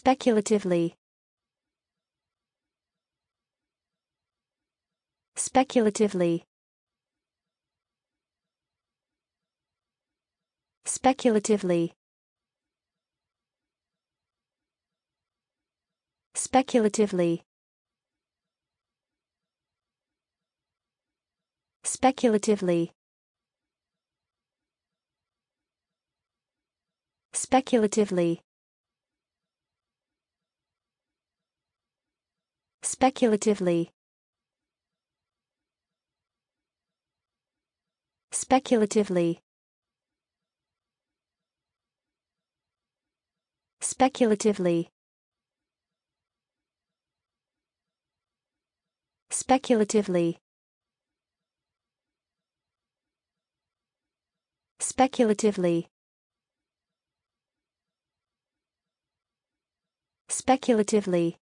Speculatively. Speculatively. Speculatively. Speculatively. Speculatively. Speculatively. Speculatively. Speculatively. Speculatively. Speculatively. Speculatively. Speculatively.